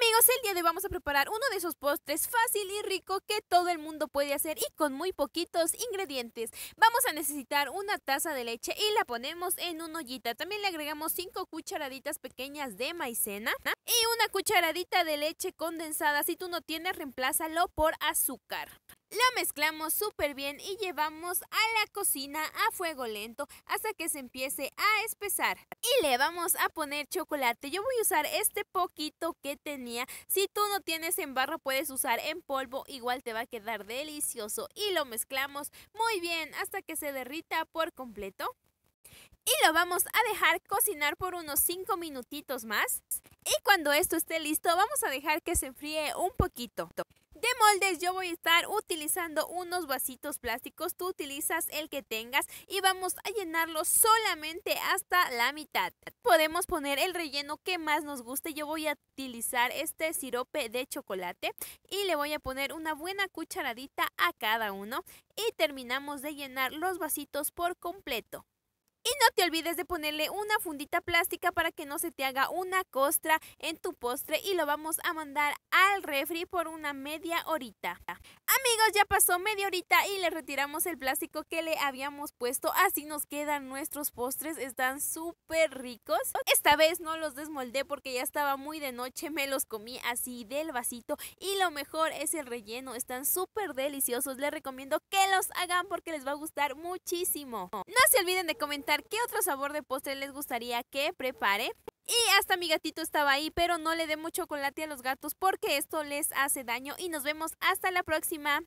amigos, el día de hoy vamos a preparar uno de esos postres fácil y rico que todo el mundo puede hacer y con muy poquitos ingredientes. Vamos a necesitar una taza de leche y la ponemos en una ollita. También le agregamos 5 cucharaditas pequeñas de maicena y una cucharadita de leche condensada. Si tú no tienes, reemplázalo por azúcar. Lo mezclamos súper bien y llevamos a la cocina a fuego lento hasta que se empiece a espesar. Y le vamos a poner chocolate. Yo voy a usar este poquito que tenía. Si tú no tienes en barro puedes usar en polvo, igual te va a quedar delicioso. Y lo mezclamos muy bien hasta que se derrita por completo. Y lo vamos a dejar cocinar por unos 5 minutitos más. Y cuando esto esté listo, vamos a dejar que se enfríe un poquito moldes yo voy a estar utilizando unos vasitos plásticos, tú utilizas el que tengas y vamos a llenarlo solamente hasta la mitad. Podemos poner el relleno que más nos guste, yo voy a utilizar este sirope de chocolate y le voy a poner una buena cucharadita a cada uno y terminamos de llenar los vasitos por completo. Y no te olvides de ponerle una fundita plástica para que no se te haga una costra en tu postre y lo vamos a mandar al refri por una media horita. Amigos, ya pasó media horita y le retiramos el plástico que le habíamos puesto. Así nos quedan nuestros postres. Están súper ricos. Esta vez no los desmoldé porque ya estaba muy de noche. Me los comí así del vasito. Y lo mejor es el relleno. Están súper deliciosos. Les recomiendo que los hagan porque les va a gustar muchísimo. No se olviden de comentar qué otro sabor de postre les gustaría que prepare. Y hasta mi gatito estaba ahí, pero no le dé mucho chocolate a los gatos porque esto les hace daño y nos vemos hasta la próxima.